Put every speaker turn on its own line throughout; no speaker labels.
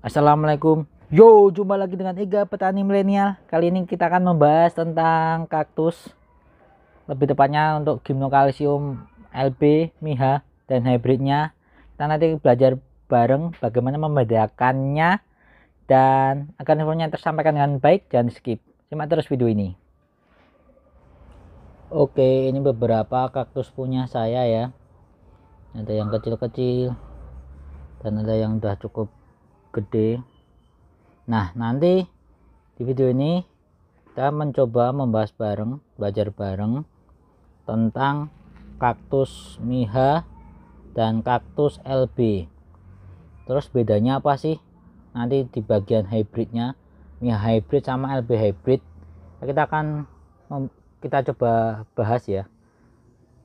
Assalamualaikum Yo, jumpa lagi dengan Ega Petani Milenial Kali ini kita akan membahas tentang kaktus Lebih tepatnya untuk Gimnocalycium LB, Miha, dan hybridnya Kita nanti belajar bareng bagaimana membedakannya Dan agar informasinya tersampaikan dengan baik, jangan skip Simak terus video ini Oke, ini beberapa kaktus punya saya ya Ada yang kecil-kecil Dan ada yang sudah cukup gede nah nanti di video ini kita mencoba membahas bareng belajar bareng tentang kaktus miha dan kaktus LB terus bedanya apa sih nanti di bagian hybridnya miha hybrid sama LB hybrid kita akan kita coba bahas ya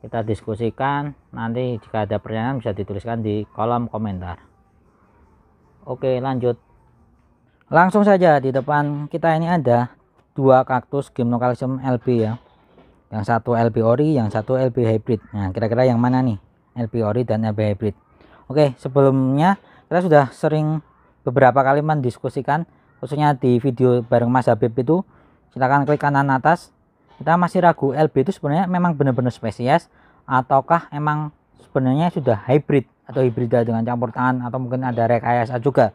kita diskusikan nanti jika ada pertanyaan bisa dituliskan di kolom komentar Oke lanjut langsung saja di depan kita ini ada dua kaktus gymnocalcium LB ya yang satu LB ori yang satu LB hybrid nah kira-kira yang mana nih LB ori dan LB hybrid Oke sebelumnya kita sudah sering beberapa kali mendiskusikan khususnya di video bareng Mas Habib itu silahkan klik kanan atas kita masih ragu LB itu sebenarnya memang benar-benar spesies ataukah emang sebenarnya sudah hybrid atau hibrida dengan campur tangan atau mungkin ada rekayasa juga.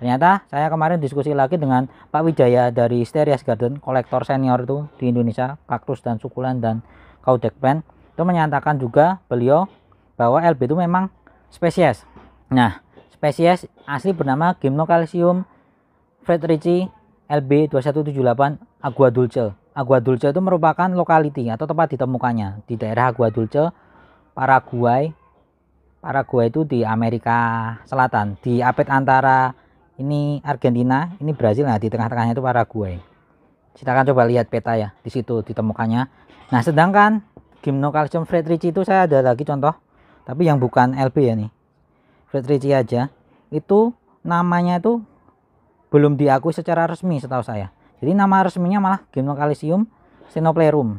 Ternyata saya kemarin diskusi lagi dengan Pak Wijaya dari Sterias Garden, kolektor senior itu di Indonesia, kaktus dan sukulan dan pen. Itu menyatakan juga beliau bahwa LB itu memang spesies. Nah, spesies asli bernama Gymnocalcium frederici LB 2178 Agua Dulce. Agua Dulce itu merupakan lokaliti atau tempat ditemukannya di daerah Agua Dulce, Paraguay, Paraguay itu di Amerika Selatan di apet antara ini Argentina ini Brazil nah di tengah-tengahnya itu Paraguay akan coba lihat peta ya di situ ditemukannya nah sedangkan gimnocalcium Friedrich itu saya ada lagi contoh tapi yang bukan LB ya nih Friedrich aja itu namanya itu belum diakui secara resmi setahu saya jadi nama resminya malah gimnocalcium Sinoplerum.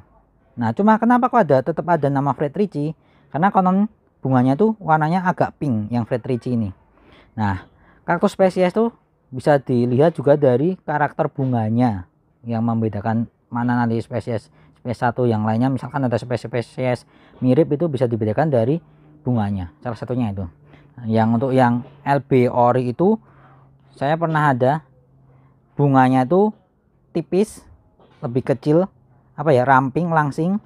Nah, cuma kenapa kok ada tetap ada nama Frederici? Karena konon bunganya tuh warnanya agak pink yang Fred Ricci ini nah kaktus spesies tuh bisa dilihat juga dari karakter bunganya yang membedakan mana nanti spesies spesies satu yang lainnya misalkan ada spesies-spesies mirip itu bisa dibedakan dari bunganya salah satunya itu yang untuk yang LB ori itu saya pernah ada bunganya itu tipis lebih kecil apa ya ramping langsing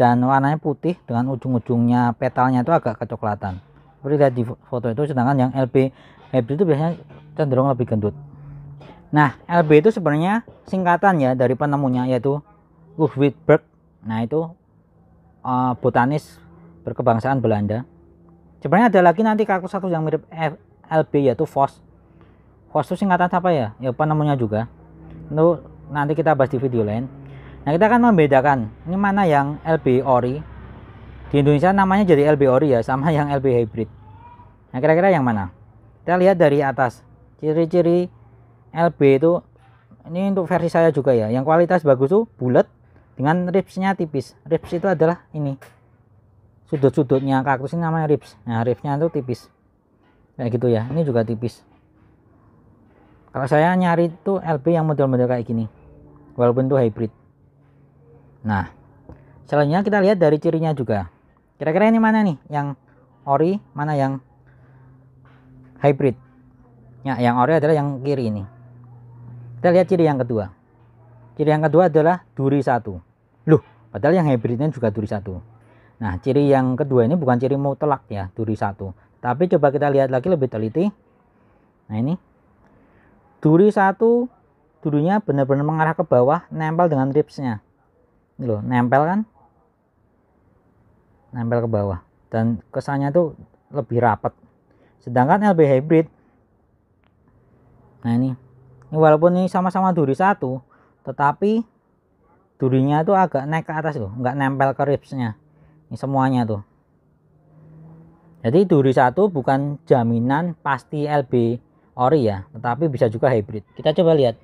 dan warnanya putih dengan ujung-ujungnya petalnya itu agak kecoklatan seperti lihat di foto itu sedangkan yang LB hybrid itu biasanya cenderung lebih gendut nah LB itu sebenarnya singkatan ya dari penemunya yaitu Ludwig Berg nah itu uh, botanis berkebangsaan Belanda sebenarnya ada lagi nanti kaktus satu yang mirip F LB yaitu Vos Vos itu singkatan apa ya ya penemunya juga itu nanti kita bahas di video lain Nah, kita akan membedakan ini mana yang LB ori. Di Indonesia namanya jadi LB ori ya, sama yang LB hybrid. Nah, kira-kira yang mana? Kita lihat dari atas. Ciri-ciri LB itu ini untuk versi saya juga ya. Yang kualitas bagus tuh bulat dengan ribsnya tipis. Ribs itu adalah ini. Sudut-sudutnya kaktus ini namanya ribs. Nah, ribsnya itu tipis. Kayak gitu ya. Ini juga tipis. Kalau saya nyari tuh LB yang model-model kayak gini. Walaupun itu hybrid. Nah, selanjutnya kita lihat dari cirinya juga. Kira-kira ini mana nih? Yang ori, mana yang hybrid? Ya, yang ori adalah yang kiri ini. Kita lihat ciri yang kedua. Ciri yang kedua adalah duri satu. Loh, padahal yang hybridnya juga duri satu. Nah, ciri yang kedua ini bukan ciri mutlak ya, duri satu. Tapi coba kita lihat lagi lebih teliti. Nah, ini duri satu durinya benar-benar mengarah ke bawah, nempel dengan ribsnya ini nempel kan nempel ke bawah dan kesannya tuh lebih rapat sedangkan LB hybrid nah ini, ini walaupun ini sama-sama duri satu tetapi durinya tuh agak naik ke atas loh nggak nempel ke ribsnya ini semuanya tuh jadi duri satu bukan jaminan pasti LB ori ya tetapi bisa juga hybrid kita coba lihat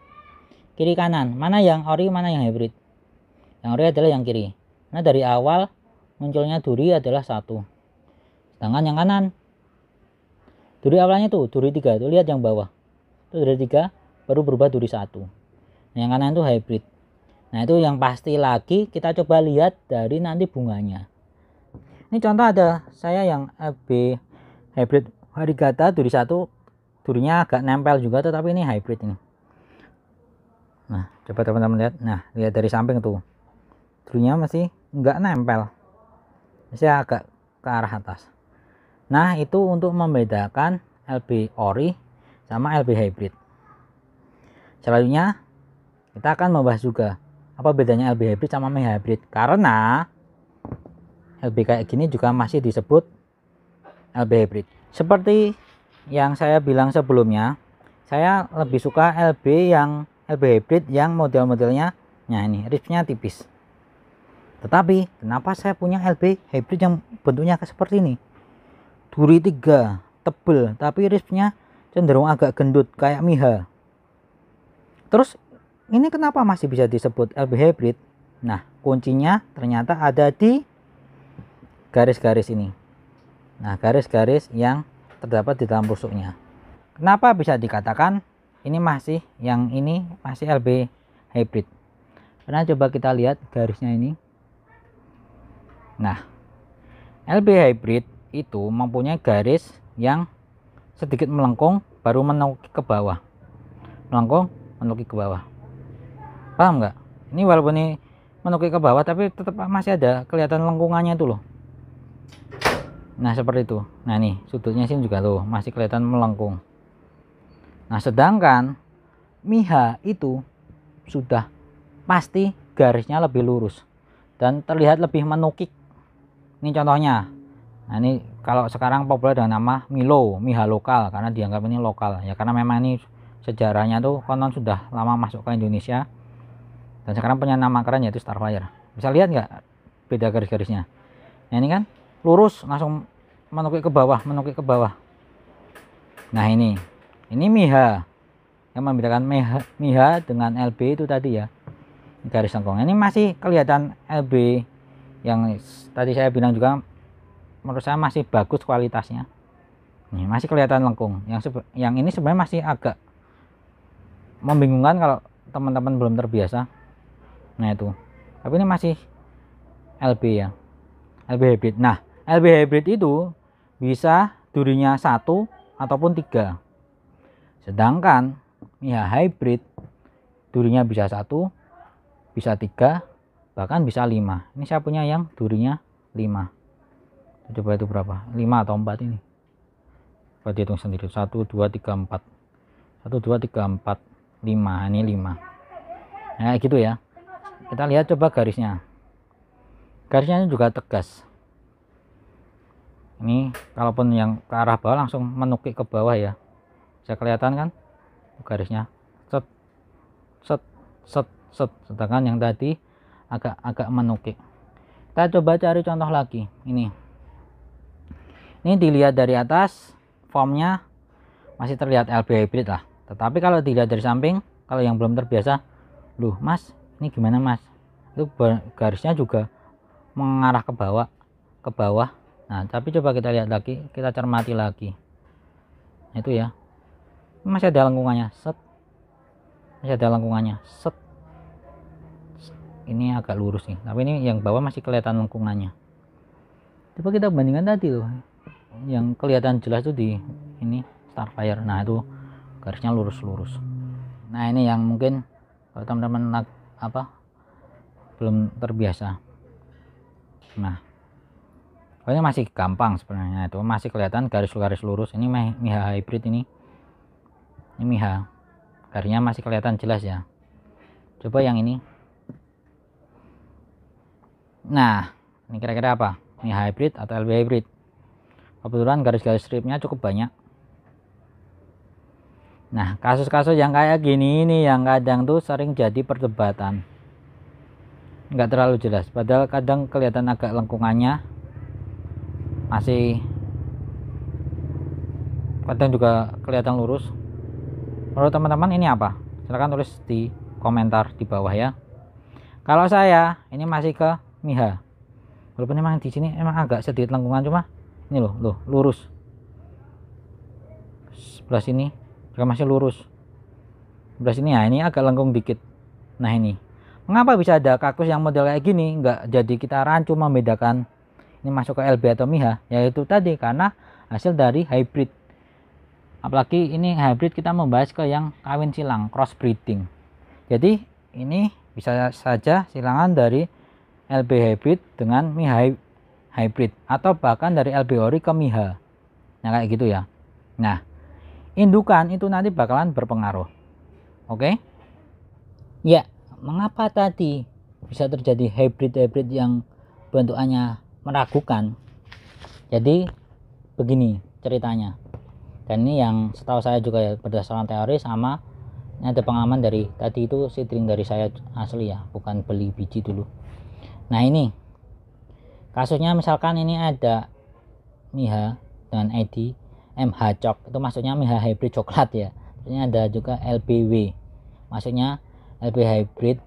kiri kanan mana yang ori mana yang hybrid yang ori adalah yang kiri Nah dari awal munculnya duri adalah satu sedangkan yang kanan duri awalnya tuh duri tiga tuh lihat yang bawah itu duri tiga baru berubah duri satu nah, yang kanan itu hybrid nah itu yang pasti lagi kita coba lihat dari nanti bunganya ini contoh ada saya yang FB hybrid Harigata duri satu durinya agak nempel juga tetapi ini hybrid ini nah coba teman-teman lihat nah lihat dari samping tuh drunya masih nggak nempel masih agak ke arah atas nah itu untuk membedakan LB ori sama LB hybrid selanjutnya kita akan membahas juga apa bedanya LB hybrid sama me hybrid karena LB kayak gini juga masih disebut LB hybrid seperti yang saya bilang sebelumnya saya lebih suka LB yang LB hybrid yang model-modelnya nah ini ripsnya tipis tetapi kenapa saya punya LB hybrid yang bentuknya seperti ini? Duri tiga tebel, tapi rispnya cenderung agak gendut kayak Miha. Terus ini kenapa masih bisa disebut LB hybrid? Nah, kuncinya ternyata ada di garis-garis ini. Nah, garis-garis yang terdapat di dalam rusuknya. Kenapa bisa dikatakan ini masih yang ini masih LB hybrid? Karena coba kita lihat garisnya ini. Nah, LB hybrid itu mempunyai garis yang sedikit melengkung baru menukik ke bawah. Melengkung, menukik ke bawah. Paham nggak? Ini walaupun ini menukik ke bawah tapi tetap masih ada kelihatan lengkungannya itu loh. Nah, seperti itu. Nah, nih sudutnya sini juga loh, masih kelihatan melengkung. Nah, sedangkan Miha itu sudah pasti garisnya lebih lurus dan terlihat lebih menukik ini contohnya nah ini kalau sekarang populer dengan nama Milo Miha lokal karena dianggap ini lokal ya karena memang ini sejarahnya tuh konon sudah lama masuk ke Indonesia dan sekarang punya nama keren yaitu Starfire bisa lihat nggak beda garis-garisnya nah ini kan lurus langsung menukik ke bawah menukik ke bawah nah ini ini Miha yang membedakan Miha, dengan LB itu tadi ya garis tengkong. ini masih kelihatan LB yang tadi saya bilang juga menurut saya masih bagus kualitasnya ini masih kelihatan lengkung yang yang ini sebenarnya masih agak membingungkan kalau teman-teman belum terbiasa nah itu tapi ini masih LB ya LB hybrid nah LB hybrid itu bisa durinya satu ataupun tiga sedangkan ya hybrid durinya bisa satu bisa tiga bahkan bisa 5 ini saya punya yang durinya 5 coba itu berapa 5 atau 4 ini coba dihitung sendiri 1 2 3 4 1 2 3 4 5 ini 5 nah gitu ya kita lihat coba garisnya garisnya juga tegas ini kalaupun yang ke arah bawah langsung menukik ke bawah ya bisa kelihatan kan garisnya set set set sedangkan yang tadi agak agak menukik kita coba cari contoh lagi ini ini dilihat dari atas formnya masih terlihat LB hybrid lah tetapi kalau dilihat dari samping kalau yang belum terbiasa loh mas ini gimana mas itu garisnya juga mengarah ke bawah ke bawah nah tapi coba kita lihat lagi kita cermati lagi itu ya masih ada lengkungannya set masih ada lengkungannya set ini agak lurus nih tapi ini yang bawah masih kelihatan lengkungannya coba kita bandingkan tadi loh yang kelihatan jelas tuh di ini Starfire nah itu garisnya lurus-lurus nah ini yang mungkin kalau teman-teman apa belum terbiasa nah pokoknya masih gampang sebenarnya itu masih kelihatan garis-garis lurus ini Miha hybrid ini ini Miha garisnya masih kelihatan jelas ya coba yang ini Nah, ini kira-kira apa? Ini hybrid atau LB hybrid. Kebetulan garis-garis stripnya cukup banyak. Nah, kasus-kasus yang kayak gini ini yang kadang tuh sering jadi perdebatan. Nggak terlalu jelas, padahal kadang kelihatan agak lengkungannya. Masih kadang juga kelihatan lurus. kalau teman-teman ini apa? Silahkan tulis di komentar di bawah ya. Kalau saya ini masih ke Miha walaupun emang di sini emang agak sedikit lengkungan cuma ini loh loh lurus sebelah sini juga masih lurus sebelah sini ya ini agak lengkung dikit nah ini mengapa bisa ada kaktus yang model kayak gini nggak jadi kita rancu membedakan ini masuk ke LB atau MIHA yaitu tadi karena hasil dari hybrid apalagi ini hybrid kita membahas ke yang kawin silang crossbreeding jadi ini bisa saja silangan dari LB hybrid dengan Mi hybrid atau bahkan dari LB ori ke Mi H. Nah, kayak gitu ya. Nah, indukan itu nanti bakalan berpengaruh. Oke? Okay? Ya, mengapa tadi bisa terjadi hybrid-hybrid yang bentukannya meragukan? Jadi begini ceritanya. Dan ini yang setahu saya juga ya berdasarkan teori sama ini ada pengalaman dari tadi itu sidring dari saya asli ya, bukan beli biji dulu nah ini kasusnya misalkan ini ada Miha dengan ID MH Cok itu maksudnya Miha hybrid coklat ya ini ada juga LBW maksudnya LB hybrid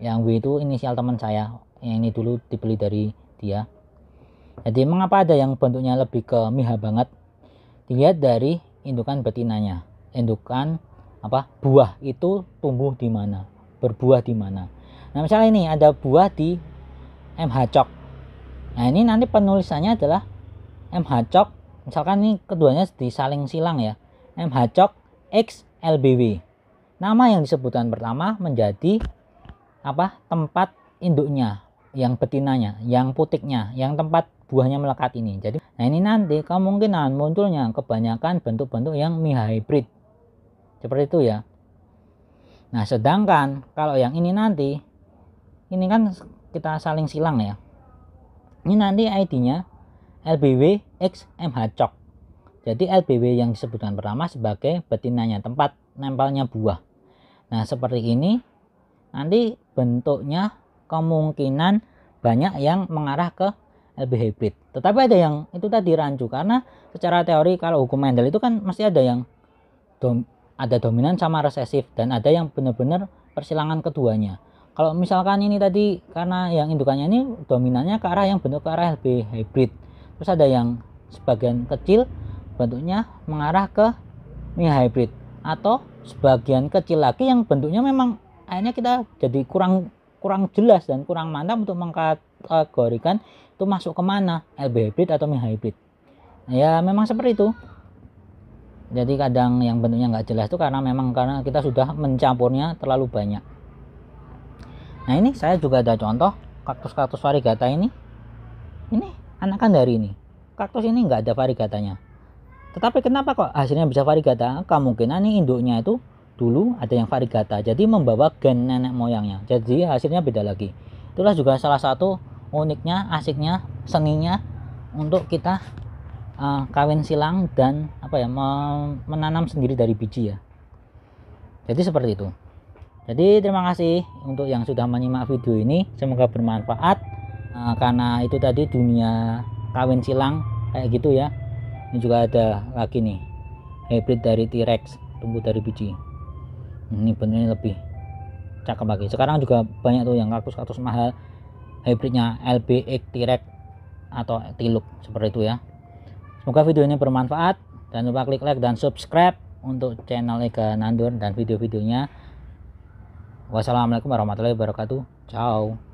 yang W itu inisial teman saya yang ini dulu dibeli dari dia jadi mengapa ada yang bentuknya lebih ke Miha banget dilihat dari indukan betinanya indukan apa buah itu tumbuh di mana berbuah di mana nah misalnya ini ada buah di MH Cok nah ini nanti penulisannya adalah MH Cok misalkan ini keduanya disaling silang ya MH Cok X LBW nama yang disebutkan pertama menjadi apa tempat induknya yang betinanya yang putiknya yang tempat buahnya melekat ini jadi nah ini nanti kemungkinan munculnya kebanyakan bentuk-bentuk yang mi hybrid seperti itu ya nah sedangkan kalau yang ini nanti ini kan kita saling silang ya ini nanti ID-nya LBW X MHCOK jadi LBW yang disebutkan pertama sebagai betinanya tempat nempelnya buah nah seperti ini nanti bentuknya kemungkinan banyak yang mengarah ke LB hybrid tetapi ada yang itu tadi rancu karena secara teori kalau hukum Mendel itu kan mesti ada yang dom, ada dominan sama resesif dan ada yang benar-benar persilangan keduanya kalau misalkan ini tadi karena yang indukannya ini dominannya ke arah yang bentuk ke arah lebih hybrid terus ada yang sebagian kecil bentuknya mengarah ke mi hybrid atau sebagian kecil lagi yang bentuknya memang akhirnya kita jadi kurang kurang jelas dan kurang mantap untuk mengkategorikan itu masuk kemana LB hybrid atau mi hybrid nah, ya memang seperti itu jadi kadang yang bentuknya nggak jelas itu karena memang karena kita sudah mencampurnya terlalu banyak nah ini saya juga ada contoh kaktus-kaktus varigata ini ini anakan dari ini kaktus ini nggak ada varigatanya tetapi kenapa kok hasilnya bisa varigata kemungkinan nih induknya itu dulu ada yang varigata jadi membawa gen nenek moyangnya jadi hasilnya beda lagi itulah juga salah satu uniknya asiknya seninya untuk kita uh, kawin silang dan apa ya menanam sendiri dari biji ya jadi seperti itu jadi terima kasih untuk yang sudah menyimak video ini, semoga bermanfaat nah, karena itu tadi dunia kawin silang kayak gitu ya. Ini juga ada lagi nih hybrid dari T-Rex, tumbuh dari biji. Hmm, ini bentuknya lebih cakep lagi. Sekarang juga banyak tuh yang kaktus-kaktus mahal hybridnya LBX T-Rex atau Tiluk seperti itu ya. Semoga video ini bermanfaat. dan lupa klik like dan subscribe untuk channel Ega Nandur dan video-videonya. Wassalamualaikum warahmatullahi wabarakatuh. Ciao.